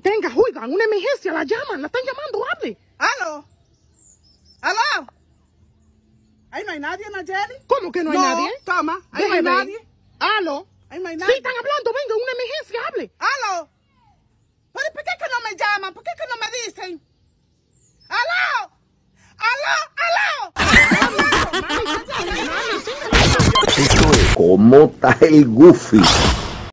tenga, juigan, una emergencia, la llaman, la están llamando, hable. ¿Aló? ¿Aló? Ahí no hay nadie, Nayeli. ¿Cómo que no hay nadie? toma, ahí no hay nadie. ¿Aló? Ahí no hay nadie. Sí, están hablando, venga, una emergencia, hable. ¿Aló? ¿Por qué que no me llaman? ¿Por qué que no me dicen? ¡Aló! ¡Aló! ¡Aló! ¡Aló! ¿Cómo está el Goofy?